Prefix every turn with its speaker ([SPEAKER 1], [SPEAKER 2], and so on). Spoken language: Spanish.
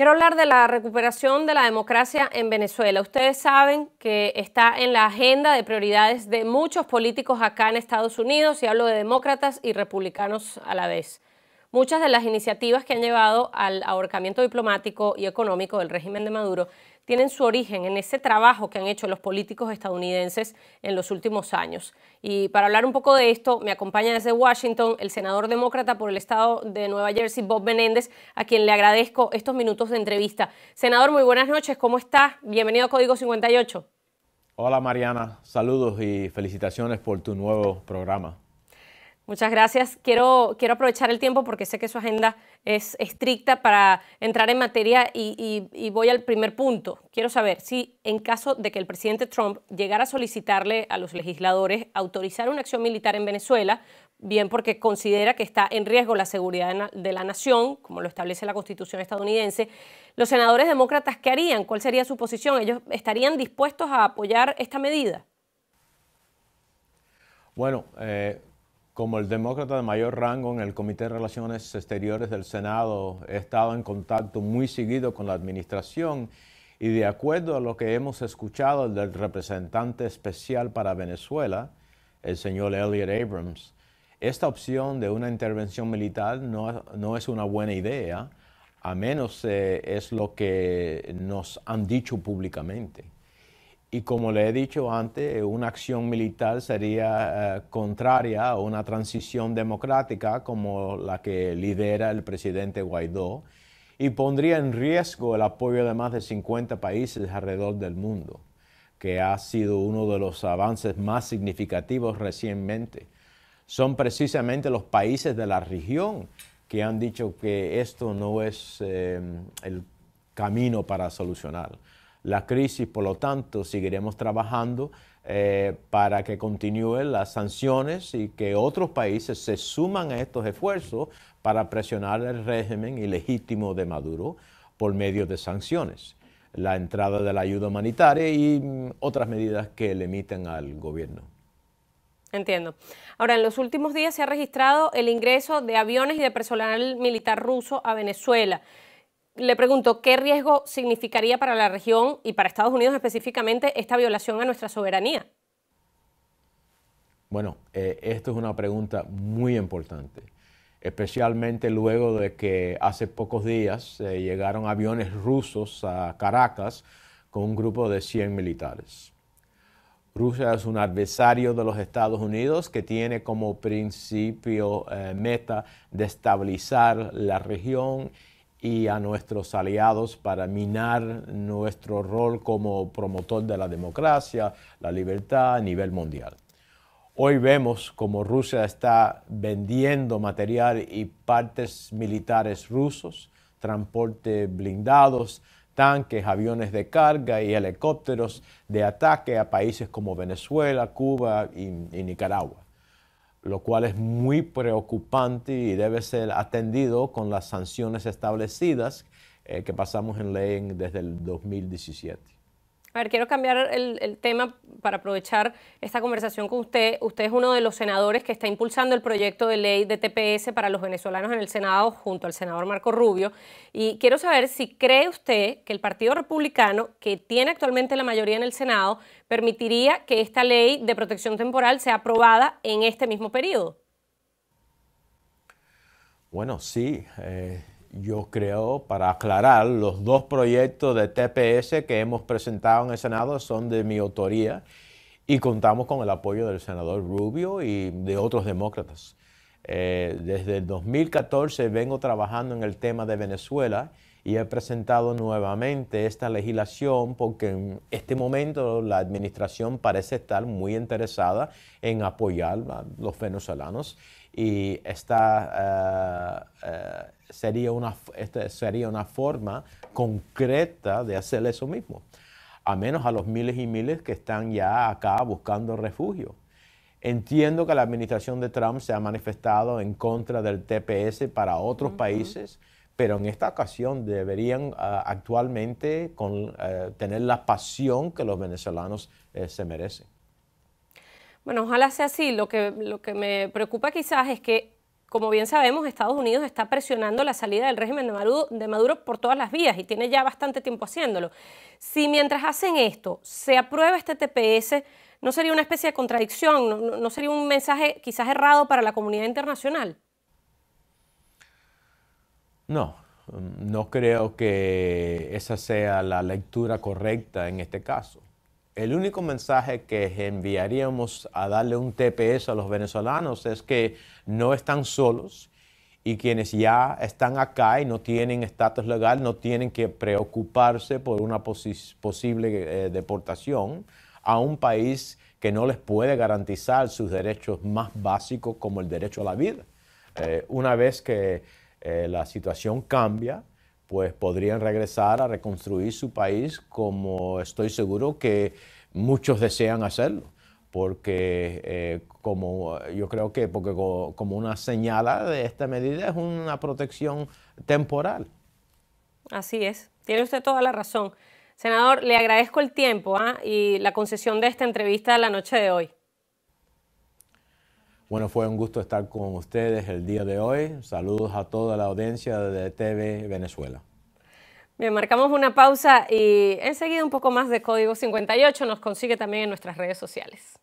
[SPEAKER 1] Quiero hablar de la recuperación de la democracia en Venezuela. Ustedes saben que está en la agenda de prioridades de muchos políticos acá en Estados Unidos, y hablo de demócratas y republicanos a la vez. Muchas de las iniciativas que han llevado al ahorcamiento diplomático y económico del régimen de Maduro tienen su origen en ese trabajo que han hecho los políticos estadounidenses en los últimos años. Y para hablar un poco de esto, me acompaña desde Washington el senador demócrata por el estado de Nueva Jersey, Bob Menéndez, a quien le agradezco estos minutos de entrevista. Senador, muy buenas noches, ¿cómo está? Bienvenido a Código 58.
[SPEAKER 2] Hola Mariana, saludos y felicitaciones por tu nuevo programa.
[SPEAKER 1] Muchas gracias. Quiero, quiero aprovechar el tiempo porque sé que su agenda es estricta para entrar en materia y, voy al primer punto. Quiero saber si en caso de que el presidente Trump llegara a solicitarle a los legisladores autorizar una acción militar en Venezuela, bien porque considera que está en riesgo la seguridad de la nación, como lo establece la Constitución estadounidense, los senadores demócratas, ¿qué harían? ¿Cuál sería su posición? ¿Ellos estarían dispuestos a apoyar esta medida?
[SPEAKER 2] Bueno, eh, como el demócrata de mayor rango en el Comité de Relaciones Exteriores del Senado, he estado en contacto muy seguido con la administración y de acuerdo a lo que hemos escuchado del representante especial para Venezuela, el señor Elliot Abrams, esta opción de una intervención militar no, es una buena idea, a menos eh, es lo que nos han dicho públicamente. Y como le he dicho antes, una acción militar sería eh, contraria a una transición democrática como la que lidera el presidente Guaidó y pondría en riesgo el apoyo de más de 50 países alrededor del mundo, que ha sido uno de los avances más significativos recientemente. Son precisamente los países de la región que han dicho que esto no es eh, el camino para solucionar la crisis, por lo tanto, seguiremos trabajando eh, para que continúen las sanciones y que otros países se suman a estos esfuerzos para presionar el régimen ilegítimo de Maduro por medio de sanciones, la entrada de la ayuda humanitaria y mm, otras medidas que le emiten al gobierno.
[SPEAKER 1] Entiendo. Ahora, en los últimos días se ha registrado el ingreso de aviones y de personal militar ruso a Venezuela le pregunto, ¿qué riesgo significaría para la región y para Estados Unidos específicamente esta violación a nuestra soberanía?
[SPEAKER 2] Bueno, eh, esto es una pregunta muy importante, especialmente luego de que hace pocos días eh, llegaron aviones rusos a Caracas con un grupo de 100 militares. Rusia es un adversario de los Estados Unidos que tiene como principio eh, meta destabilizar la región y a nuestros aliados para minar nuestro rol como promotor de la democracia, la libertad a nivel mundial. Hoy vemos como Rusia está vendiendo material y partes militares rusos, transporte blindados, tanques, aviones de carga y helicópteros de ataque a países como Venezuela, Cuba y, y Nicaragua lo cual es muy preocupante y debe ser atendido con las sanciones establecidas eh, que pasamos en ley desde el 2017.
[SPEAKER 1] A ver, quiero cambiar el, tema para aprovechar esta conversación con usted. Usted es uno de los senadores que está impulsando el proyecto de ley de TPS para los venezolanos en el Senado junto al senador Marco Rubio. Y quiero saber si cree usted que el Partido Republicano, que tiene actualmente la mayoría en el Senado, permitiría que esta ley de protección temporal sea aprobada en este mismo periodo.
[SPEAKER 2] Bueno, sí. Eh yo creo, para aclarar, los dos proyectos de TPS que hemos presentado en el Senado son de mi autoría y contamos con el apoyo del senador Rubio y de otros demócratas. Eh, desde el 2014 vengo trabajando en el tema de Venezuela y he presentado nuevamente esta legislación porque en este momento la administración parece estar muy interesada en apoyar a los venezolanos y esta, eh, eh, este sería, una, forma concreta de hacer eso mismo, a menos a los miles y miles que están ya acá buscando refugio. Entiendo que la administración de Trump se ha manifestado en contra del TPS para otros países, pero en esta ocasión deberían eh, actualmente con, tener la pasión que los venezolanos se merecen.
[SPEAKER 1] Bueno, ojalá sea así. Lo que, lo que me preocupa quizás es que, como bien sabemos, Estados Unidos está presionando la salida del régimen de Maduro, de Maduro por todas las vías y tiene ya bastante tiempo haciéndolo. Si mientras hacen esto se aprueba este TPS, ¿no sería una especie de contradicción? ¿No, no sería un mensaje quizás errado para la comunidad internacional?
[SPEAKER 2] No, no creo que esa sea la lectura correcta en este caso el único mensaje que enviaríamos a darle un TPS a los venezolanos es que no están solos y quienes ya están acá y no tienen estatus legal no tienen que preocuparse por una posible eh, deportación a un país que no les puede garantizar sus derechos más básicos como el derecho a la vida. Eh, una vez que eh, la situación cambia, pues podrían regresar a reconstruir su país como estoy seguro que muchos desean hacerlo porque eh, como yo creo que porque como, una señal de esta medida es una protección temporal.
[SPEAKER 1] Así es, tiene usted toda la razón. Senador, le agradezco el tiempo ¿ah? y la concesión de esta entrevista la noche de hoy.
[SPEAKER 2] Bueno, fue un gusto estar con ustedes el día de hoy. Saludos a toda la audiencia de TV Venezuela.
[SPEAKER 1] Bien, marcamos una pausa y enseguida un poco más de Código 58 nos consigue también en nuestras redes sociales.